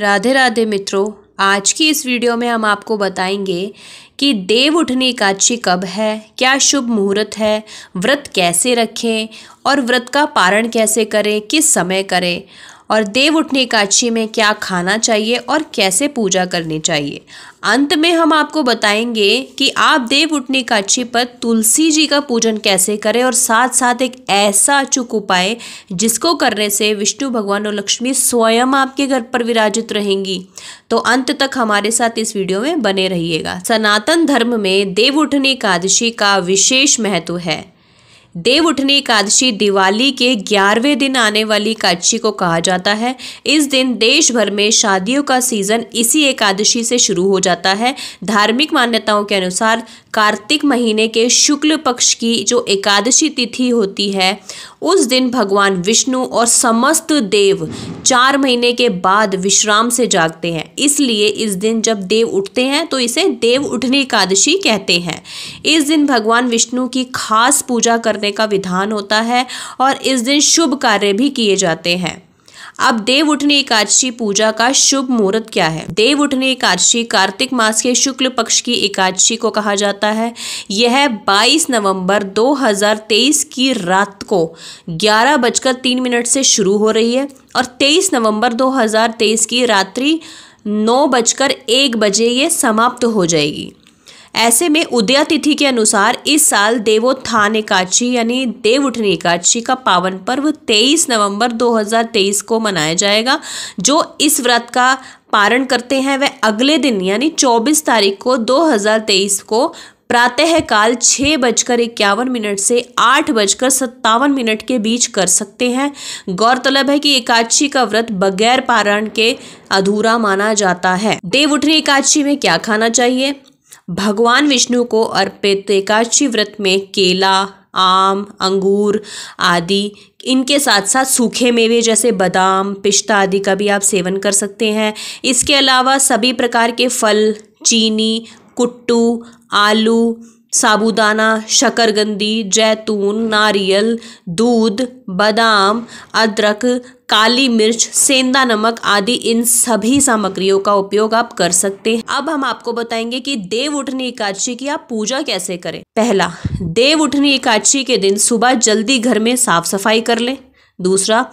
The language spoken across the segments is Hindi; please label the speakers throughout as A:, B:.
A: राधे राधे मित्रों आज की इस वीडियो में हम आपको बताएंगे कि देव उठनी का अच्छी कब है क्या शुभ मुहूर्त है व्रत कैसे रखें और व्रत का पारण कैसे करें किस समय करें और देव उठनी काछी में क्या खाना चाहिए और कैसे पूजा करनी चाहिए अंत में हम आपको बताएंगे कि आप देव उठने काछी पर तुलसी जी का पूजन कैसे करें और साथ साथ एक ऐसा अचूक उपाय जिसको करने से विष्णु भगवान और लक्ष्मी स्वयं आपके घर पर विराजित रहेंगी तो अंत तक हमारे साथ इस वीडियो में बने रहिएगा सनातन धर्म में देव उठनी एकादशी का विशेष महत्व है देव उठनी एकादशी दिवाली के ग्यारहवें दिन आने वाली एकादशी को कहा जाता है इस दिन देश भर में शादियों का सीजन इसी एकादशी से शुरू हो जाता है धार्मिक मान्यताओं के अनुसार कार्तिक महीने के शुक्ल पक्ष की जो एकादशी तिथि होती है उस दिन भगवान विष्णु और समस्त देव चार महीने के बाद विश्राम से जागते हैं इसलिए इस दिन जब देव उठते हैं तो इसे देव उठने एकादशी कहते हैं इस दिन भगवान विष्णु की खास पूजा करने का विधान होता है और इस दिन शुभ कार्य भी किए जाते हैं अब देव उठनी एकादशी पूजा का शुभ मुहूर्त क्या है देव उठनी एकादशी कार्तिक मास के शुक्ल पक्ष की एकादशी को कहा जाता है यह 22 नवंबर 2023 की रात को ग्यारह बजकर तीन मिनट से शुरू हो रही है और 23 नवंबर 2023 की रात्रि नौ बजकर एक बजे ये समाप्त हो जाएगी ऐसे में उदया तिथि के अनुसार इस साल देवोत्थान एकादशी यानी देव उठनी एकादशी का पावन पर्व 23 नवंबर 2023 को मनाया जाएगा जो इस व्रत का पारण करते हैं वह अगले दिन यानी 24 तारीख को 2023 को प्रातः काल छः बजकर इक्यावन मिनट से आठ बजकर सत्तावन मिनट के बीच कर सकते हैं गौरतलब है कि एकादशी का व्रत बगैर पारण के अधूरा माना जाता है देव उठनी एकादशी में क्या खाना चाहिए भगवान विष्णु को अर्पित एकादशी व्रत में केला आम अंगूर आदि इनके साथ साथ सूखे मेवे जैसे बादाम पिस्ता आदि का भी आप सेवन कर सकते हैं इसके अलावा सभी प्रकार के फल चीनी कुट्टू आलू साबूदाना शकरगंदी जैतून नारियल दूध बादाम अदरक काली मिर्च सेंधा नमक आदि इन सभी सामग्रियों का उपयोग आप कर सकते हैं अब हम आपको बताएंगे कि देव उठनी एकादशी की आप पूजा कैसे करें पहला देव उठनी एकादशी के दिन सुबह जल्दी घर में साफ सफाई कर लें दूसरा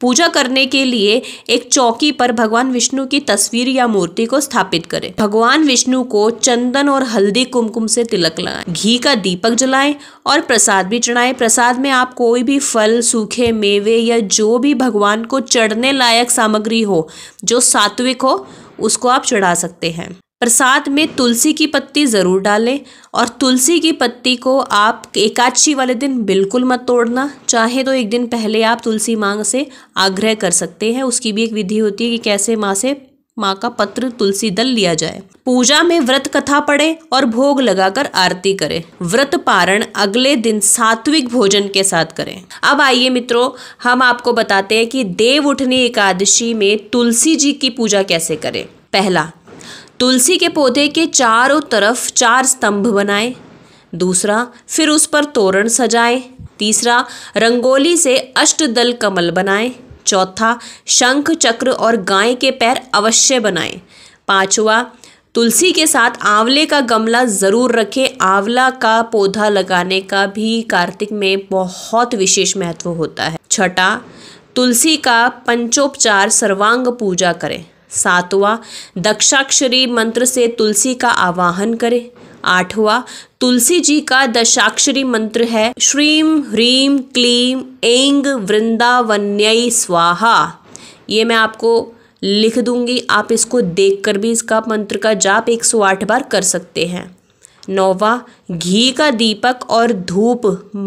A: पूजा करने के लिए एक चौकी पर भगवान विष्णु की तस्वीर या मूर्ति को स्थापित करें भगवान विष्णु को चंदन और हल्दी कुमकुम से तिलक लगाएं घी का दीपक जलाएं और प्रसाद भी चढ़ाएं प्रसाद में आप कोई भी फल सूखे मेवे या जो भी भगवान को चढ़ने लायक सामग्री हो जो सात्विक हो उसको आप चढ़ा सकते हैं प्रसाद में तुलसी की पत्ती ज़रूर डालें और तुलसी की पत्ती को आप एकादशी वाले दिन बिल्कुल मत तोड़ना चाहे तो एक दिन पहले आप तुलसी मांग से आग्रह कर सकते हैं उसकी भी एक विधि होती है कि कैसे माँ से माँ का पत्र तुलसी दल लिया जाए पूजा में व्रत कथा पढ़े और भोग लगाकर आरती करें व्रत पारण अगले दिन सात्विक भोजन के साथ करें अब आइए मित्रों हम आपको बताते हैं कि देव उठनी एकादशी में तुलसी जी की पूजा कैसे करें पहला तुलसी के पौधे के चारों तरफ चार स्तंभ बनाएं दूसरा फिर उस पर तोरण सजाएं तीसरा रंगोली से अष्टदल कमल बनाएं चौथा शंख चक्र और गाय के पैर अवश्य बनाएं पांचवा तुलसी के साथ आंवले का गमला ज़रूर रखें आंवला का पौधा लगाने का भी कार्तिक में बहुत विशेष महत्व होता है छठा तुलसी का पंचोपचार सर्वांग पूजा करें सातवां दक्षाक्षरी मंत्र से तुलसी का आवाहन करें आठवां तुलसी जी का दशाक्षरी मंत्र है श्रीम ह्रीम क्लीम ऐंग वृंदावन्य स्वाहा ये मैं आपको लिख दूंगी आप इसको देखकर भी इसका मंत्र का जाप एक सौ आठ बार कर सकते हैं नौवा घी का दीपक और धूप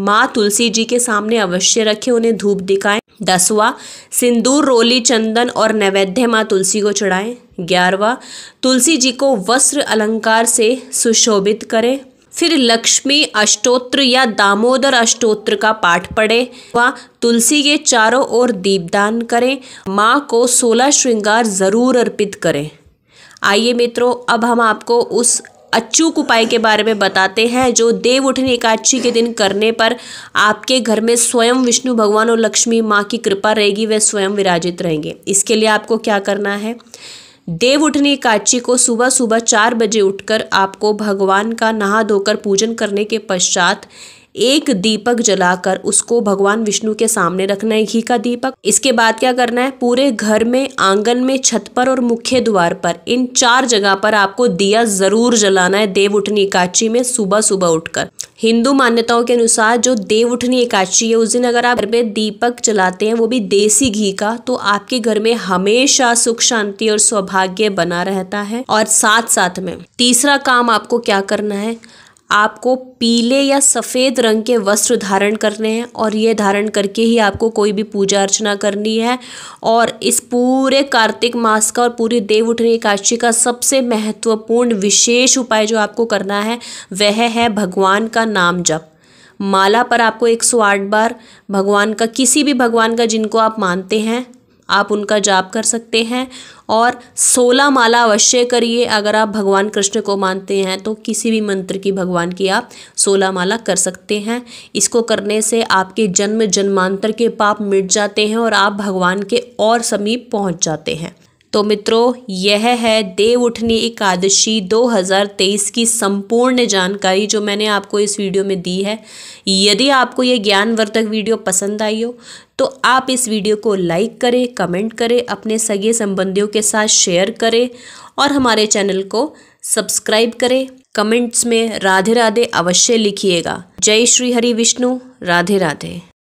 A: माँ तुलसी जी के सामने अवश्य रखें उन्हें धूप दिखाएं दसवा सिंदूर रोली चंदन और नैवेद्य माँ तुलसी को चढ़ाएं ग्यारहवा तुलसी जी को वस्त्र अलंकार से सुशोभित करें फिर लक्ष्मी अष्टोत्र या दामोदर अष्टोत्र का पाठ पढ़ें व तुलसी के चारों ओर दीपदान करें माँ को सोलह श्रृंगार ज़रूर अर्पित करें आइए मित्रों अब हम आपको उस अचूक उपाय के बारे में बताते हैं जो देव उठनी एकादशी के दिन करने पर आपके घर में स्वयं विष्णु भगवान और लक्ष्मी माँ की कृपा रहेगी वे स्वयं विराजित रहेंगे इसके लिए आपको क्या करना है देव उठनी एकादशी को सुबह सुबह चार बजे उठकर आपको भगवान का नहा धोकर पूजन करने के पश्चात एक दीपक जलाकर उसको भगवान विष्णु के सामने रखना है घी का दीपक इसके बाद क्या करना है पूरे घर में आंगन में छत पर और मुख्य द्वार पर इन चार जगह पर आपको दिया जरूर जलाना है देव उठनी एकाची में सुबह सुबह उठकर हिंदू मान्यताओं के अनुसार जो देव उठनी एकाची है उस दिन अगर आप घर में दीपक जलाते हैं वो भी देसी घी का तो आपके घर में हमेशा सुख शांति और सौभाग्य बना रहता है और साथ साथ में तीसरा काम आपको क्या करना है आपको पीले या सफ़ेद रंग के वस्त्र धारण करने हैं और ये धारण करके ही आपको कोई भी पूजा अर्चना करनी है और इस पूरे कार्तिक मास का और पूरी देव उठनी एकादशी का सबसे महत्वपूर्ण विशेष उपाय जो आपको करना है वह है भगवान का नाम जप माला पर आपको 108 बार भगवान का किसी भी भगवान का जिनको आप मानते हैं आप उनका जाप कर सकते हैं और सोलह माला अवश्य करिए अगर आप भगवान कृष्ण को मानते हैं तो किसी भी मंत्र की भगवान की आप सोलह माला कर सकते हैं इसको करने से आपके जन्म जन्मांतर के पाप मिट जाते हैं और आप भगवान के और समीप पहुंच जाते हैं तो मित्रों यह है देव उठनी एकादशी 2023 की संपूर्ण जानकारी जो मैंने आपको इस वीडियो में दी है यदि आपको ये ज्ञानवर्धक वीडियो पसंद आई हो तो आप इस वीडियो को लाइक करें कमेंट करें अपने सगे संबंधियों के साथ शेयर करें और हमारे चैनल को सब्सक्राइब करें कमेंट्स में राधे राधे अवश्य लिखिएगा जय श्री हरि विष्णु राधे राधे